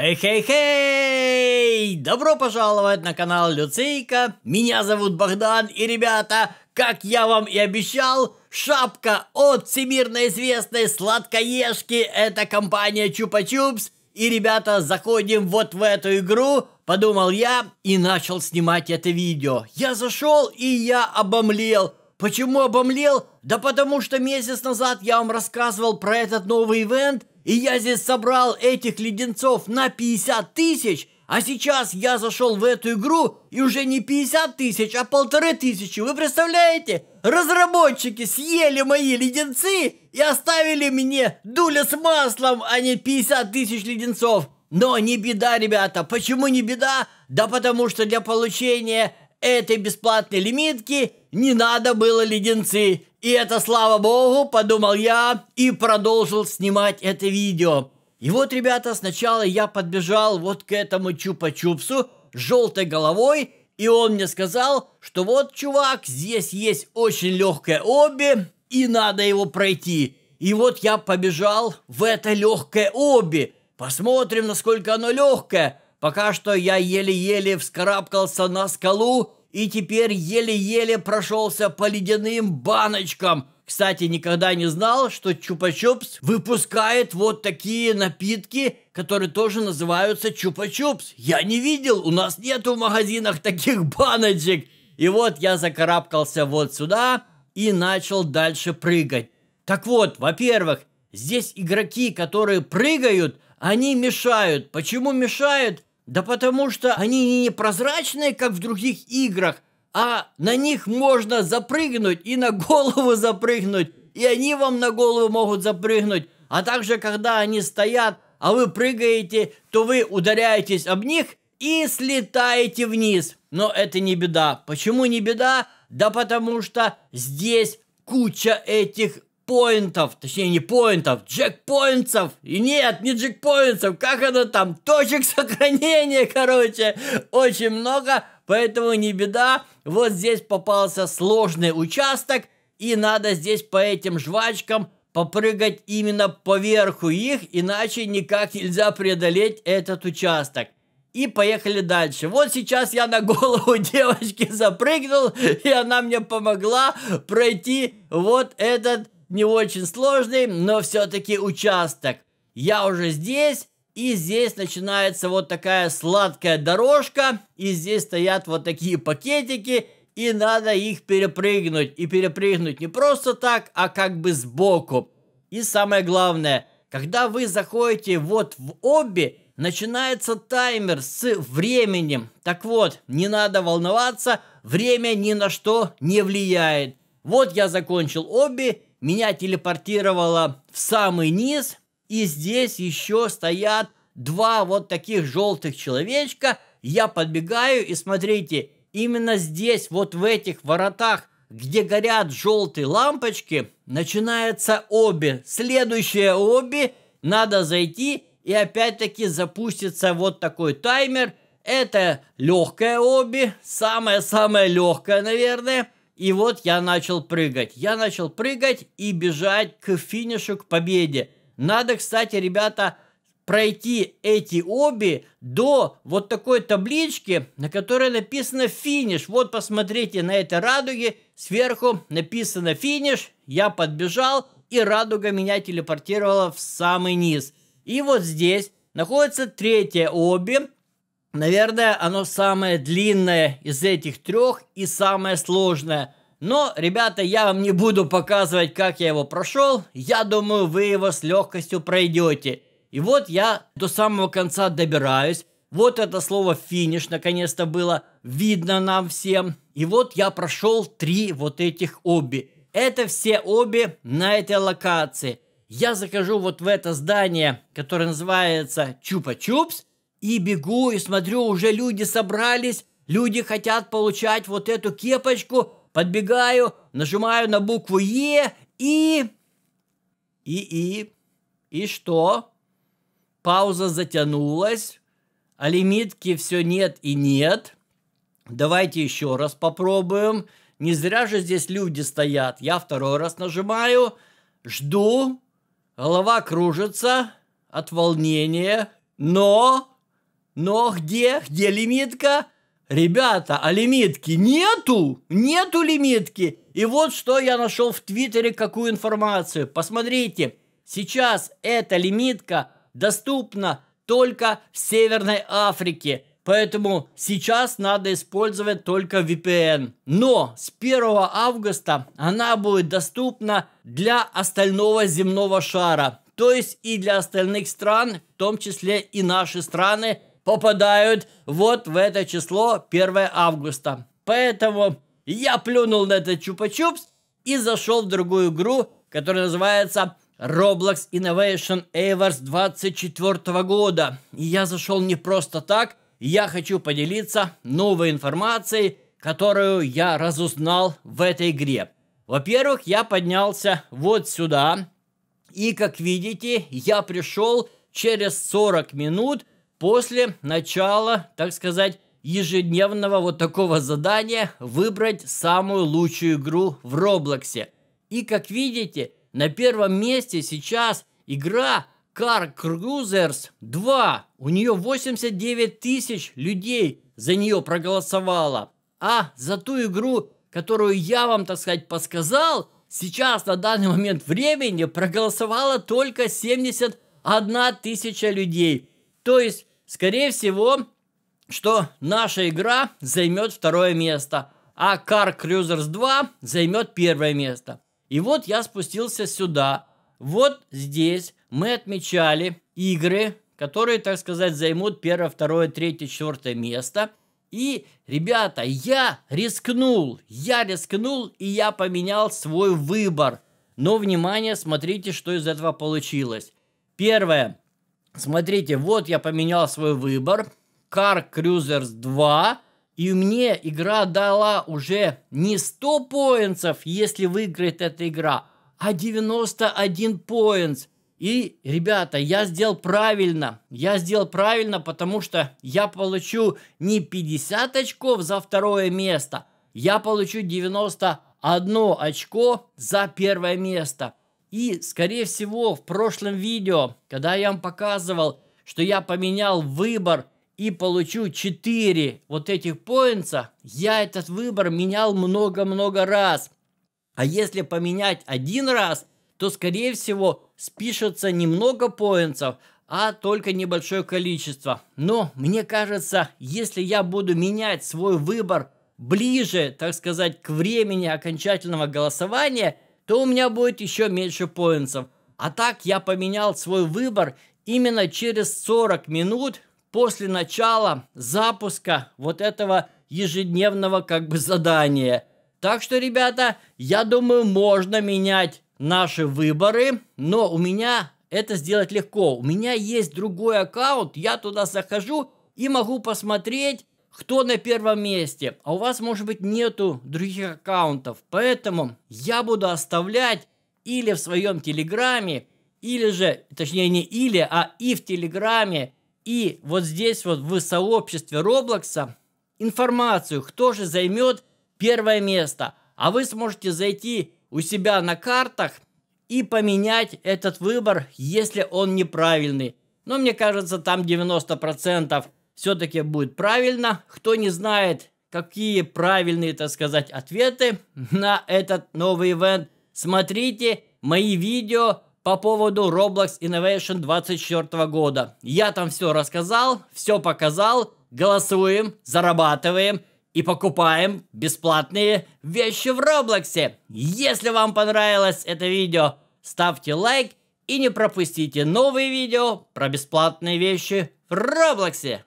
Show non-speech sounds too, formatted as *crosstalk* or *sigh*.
Эй-хей-хей! Добро пожаловать на канал Люцейка. Меня зовут Богдан, и, ребята, как я вам и обещал, шапка от всемирно известной сладкоежки – это компания Чупа Чупс. И, ребята, заходим вот в эту игру, подумал я, и начал снимать это видео. Я зашел, и я обомлел. Почему обомлел? Да потому что месяц назад я вам рассказывал про этот новый ивент – и я здесь собрал этих леденцов на 50 тысяч, а сейчас я зашел в эту игру и уже не 50 тысяч, а полторы тысячи. Вы представляете? Разработчики съели мои леденцы и оставили мне дуля с маслом, а не 50 тысяч леденцов. Но не беда, ребята. Почему не беда? Да потому что для получения этой бесплатной лимитки не надо было леденцы. И это слава богу, подумал я и продолжил снимать это видео. И вот, ребята, сначала я подбежал вот к этому чупа-чупсу с желтой головой, и он мне сказал, что вот, чувак, здесь есть очень легкое обе, и надо его пройти. И вот я побежал в это легкое обе. Посмотрим, насколько оно легкое. Пока что я еле-еле вскарабкался на скалу, и теперь еле-еле прошелся по ледяным баночкам. Кстати, никогда не знал, что Чупа-Чупс выпускает вот такие напитки, которые тоже называются Чупа-Чупс. Я не видел, у нас нет в магазинах таких баночек. И вот я закарабкался вот сюда и начал дальше прыгать. Так вот, во-первых, здесь игроки, которые прыгают, они мешают. Почему мешают? Да потому что они не прозрачные, как в других играх, а на них можно запрыгнуть и на голову запрыгнуть, и они вам на голову могут запрыгнуть. А также, когда они стоят, а вы прыгаете, то вы ударяетесь об них и слетаете вниз. Но это не беда. Почему не беда? Да потому что здесь куча этих поинтов, точнее не поинтов, джекпоинтсов. И нет, не джекпоинтсов, как оно там, точек сохранения, *laughs* короче, очень много, поэтому не беда. Вот здесь попался сложный участок, и надо здесь по этим жвачкам попрыгать именно поверху их, иначе никак нельзя преодолеть этот участок. И поехали дальше. Вот сейчас я на голову *laughs* девочки запрыгнул, и она мне помогла пройти вот этот не очень сложный, но все-таки участок. Я уже здесь, и здесь начинается вот такая сладкая дорожка, и здесь стоят вот такие пакетики, и надо их перепрыгнуть. И перепрыгнуть не просто так, а как бы сбоку. И самое главное, когда вы заходите вот в обе, начинается таймер с временем. Так вот, не надо волноваться, время ни на что не влияет. Вот я закончил обе, меня телепортировало в самый низ, и здесь еще стоят два вот таких желтых человечка. Я подбегаю, и смотрите, именно здесь, вот в этих воротах, где горят желтые лампочки, начинается обе. Следующее обе надо зайти, и опять-таки запустится вот такой таймер. Это легкая обе, самая-самая легкая, наверное – и вот я начал прыгать. Я начал прыгать и бежать к финишу, к победе. Надо, кстати, ребята, пройти эти обе до вот такой таблички, на которой написано «финиш». Вот посмотрите на этой радуге, сверху написано «финиш», я подбежал, и радуга меня телепортировала в самый низ. И вот здесь находится третья обе, Наверное, оно самое длинное из этих трех и самое сложное. Но, ребята, я вам не буду показывать, как я его прошел. Я думаю, вы его с легкостью пройдете. И вот я до самого конца добираюсь. Вот это слово «финиш» наконец-то было видно нам всем. И вот я прошел три вот этих обби. Это все обби на этой локации. Я захожу вот в это здание, которое называется Чупа-Чупс. И бегу, и смотрю, уже люди собрались, люди хотят получать вот эту кепочку. Подбегаю, нажимаю на букву Е и... И-и. И что? Пауза затянулась, а лимитки все нет и нет. Давайте еще раз попробуем. Не зря же здесь люди стоят. Я второй раз нажимаю, жду, голова кружится от волнения, но но где, где лимитка? Ребята, а лимитки нету? Нету лимитки. И вот что я нашел в Твиттере, какую информацию. Посмотрите, сейчас эта лимитка доступна только в Северной Африке. Поэтому сейчас надо использовать только VPN. Но с 1 августа она будет доступна для остального земного шара. То есть и для остальных стран, в том числе и наши страны, попадают вот в это число 1 августа. Поэтому я плюнул на этот чупа-чупс и зашел в другую игру, которая называется Roblox Innovation Avers 24 года. И я зашел не просто так, я хочу поделиться новой информацией, которую я разузнал в этой игре. Во-первых, я поднялся вот сюда, и, как видите, я пришел через 40 минут – после начала, так сказать, ежедневного вот такого задания выбрать самую лучшую игру в Роблоксе. И как видите, на первом месте сейчас игра Car Cruisers 2. У нее 89 тысяч людей за нее проголосовало. А за ту игру, которую я вам, так сказать, подсказал, сейчас на данный момент времени проголосовало только 71 тысяча людей. То есть Скорее всего, что наша игра займет второе место, а Car Cruisers 2 займет первое место. И вот я спустился сюда. Вот здесь мы отмечали игры, которые, так сказать, займут первое, второе, третье, четвертое место. И, ребята, я рискнул, я рискнул, и я поменял свой выбор. Но, внимание, смотрите, что из этого получилось. Первое. Смотрите, вот я поменял свой выбор. Car Cruisers 2. И мне игра дала уже не 100 поинтов, если выиграет эта игра, а 91 поинт. И, ребята, я сделал правильно. Я сделал правильно, потому что я получу не 50 очков за второе место, я получу 91 очко за первое место. И, скорее всего, в прошлом видео, когда я вам показывал, что я поменял выбор и получу 4 вот этих поинца, я этот выбор менял много-много раз. А если поменять один раз, то, скорее всего, спишется немного поинцев, а только небольшое количество. Но мне кажется, если я буду менять свой выбор ближе, так сказать, к времени окончательного голосования – то у меня будет еще меньше поинтов, А так я поменял свой выбор именно через 40 минут после начала запуска вот этого ежедневного как бы задания. Так что, ребята, я думаю, можно менять наши выборы, но у меня это сделать легко. У меня есть другой аккаунт, я туда захожу и могу посмотреть, кто на первом месте, а у вас может быть нету других аккаунтов. Поэтому я буду оставлять или в своем телеграме, или же, точнее не или, а и в телеграме, и вот здесь вот в сообществе Роблокса информацию, кто же займет первое место. А вы сможете зайти у себя на картах и поменять этот выбор, если он неправильный. Но мне кажется, там 90% все-таки будет правильно. Кто не знает, какие правильные, так сказать, ответы *laughs* на этот новый ивент, смотрите мои видео по поводу Roblox Innovation 2024 года. Я там все рассказал, все показал, голосуем, зарабатываем и покупаем бесплатные вещи в Роблоксе. Если вам понравилось это видео, ставьте лайк и не пропустите новые видео про бесплатные вещи в Роблоксе.